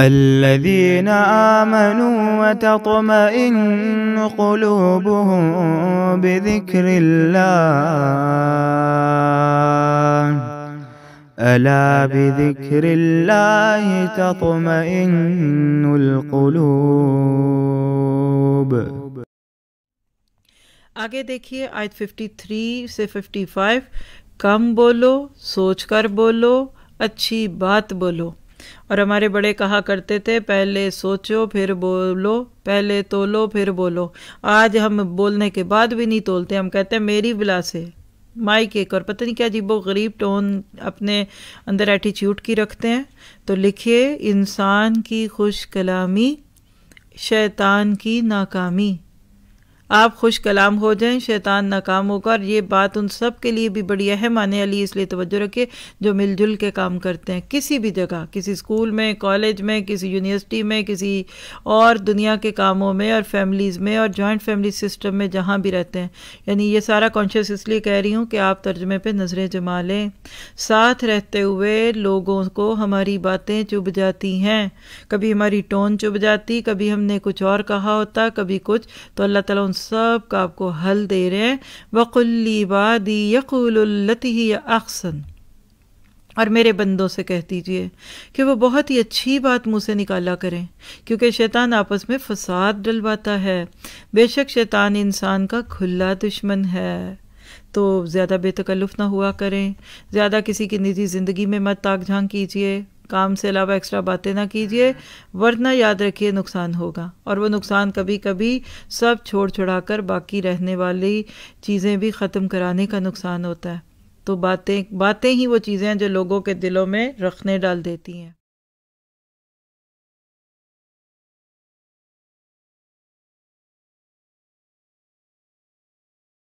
الذين آمنوا وتطمئن قلوبهم بذكر الله ألا بذكر الله تطمئن القلوب آگے دیکھئے آیت 53 سے 55 بولو سوچ کر بولو اچھی بات بولو और हमारे बड़े कहा करते थे पहले सोचो फिर बोलो पहले तोलो फिर बोलो आज हम बोलने के बाद भी नहीं तोलते हम कहते हैं मेरी बिला से माइक एक और पता नहीं क्या जी वो गरीब टोन अपने अंदर एटीट्यूड की रखते हैं तो लिखिए इंसान की खुश कलामी शैतान की नाकामी आप खुश कलाम हो जाएं शैतान नाकाम होगा और ये बात उन सब के लिए भी बड़ी अहम आने वाली इसलिए तोज्जो रखे जो मिलजुल के काम करते हैं किसी भी जगह किसी स्कूल में कॉलेज में किसी यूनिवर्सिटी में किसी और दुनिया के कामों में और फैमिलीज़ में और जॉइंट फैमिली सिस्टम में जहाँ भी रहते हैं यानी ये सारा कॉन्शियस इसलिए कह रही हूँ कि आप तर्जमे पर नज़रें जमा लें साथ रहते हुए लोगों को हमारी बातें चुभ जाती हैं कभी हमारी टोन चुभ जाती कभी हमने कुछ और कहा होता कभी कुछ तो अल्लाह ताला उन सब का आपको हल दे रहे हैं वक़ुल्ली वादी यकुल्लती अक्सन और मेरे बंदों से कह दीजिए कि वो बहुत ही अच्छी बात मुँह से निकाला करें क्योंकि शैतान आपस में फसाद डलवाता है बेशक शैतान इंसान का खुला दुश्मन है तो ज़्यादा बेतकल्लुफ़ ना हुआ करें ज़्यादा किसी की निजी ज़िंदगी में मत ताक झांक कीजिए काम से अलावा एक्स्ट्रा बातें ना कीजिए वरना याद रखिए नुकसान होगा और वो नुकसान कभी कभी सब छोड़ छुड़ा कर बाकी रहने वाली चीज़ें भी ख़त्म कराने का नुकसान होता है तो बातें बातें ही वो चीज़ें हैं जो लोगों के दिलों में रखने डाल देती हैं